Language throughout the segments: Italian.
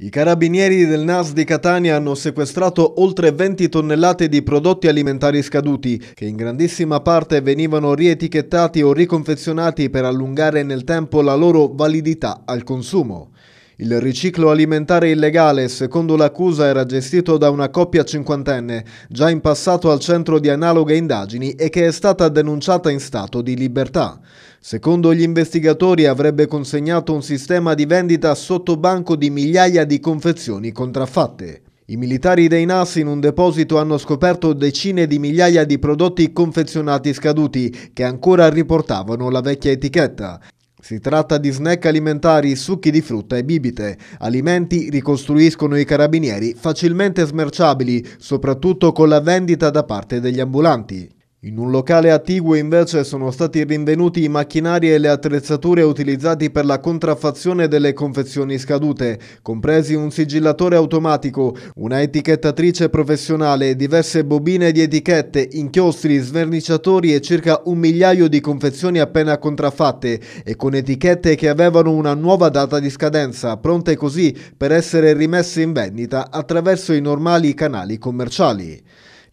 I carabinieri del NAS di Catania hanno sequestrato oltre 20 tonnellate di prodotti alimentari scaduti, che in grandissima parte venivano rietichettati o riconfezionati per allungare nel tempo la loro validità al consumo. Il riciclo alimentare illegale, secondo l'accusa, era gestito da una coppia cinquantenne, già in passato al centro di analoghe indagini e che è stata denunciata in stato di libertà. Secondo gli investigatori avrebbe consegnato un sistema di vendita sotto banco di migliaia di confezioni contraffatte. I militari dei NAS in un deposito hanno scoperto decine di migliaia di prodotti confezionati scaduti che ancora riportavano la vecchia etichetta. Si tratta di snack alimentari, succhi di frutta e bibite. Alimenti ricostruiscono i carabinieri facilmente smerciabili, soprattutto con la vendita da parte degli ambulanti. In un locale attiguo invece sono stati rinvenuti i macchinari e le attrezzature utilizzati per la contraffazione delle confezioni scadute, compresi un sigillatore automatico, una etichettatrice professionale, diverse bobine di etichette, inchiostri, sverniciatori e circa un migliaio di confezioni appena contraffatte e con etichette che avevano una nuova data di scadenza, pronte così per essere rimesse in vendita attraverso i normali canali commerciali.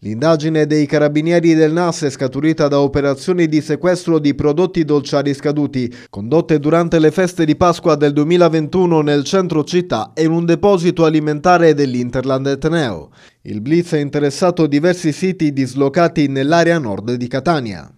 L'indagine dei carabinieri del NAS è scaturita da operazioni di sequestro di prodotti dolciari scaduti, condotte durante le feste di Pasqua del 2021 nel centro città e in un deposito alimentare dell'Interland Etneo. Il blitz ha interessato diversi siti dislocati nell'area nord di Catania.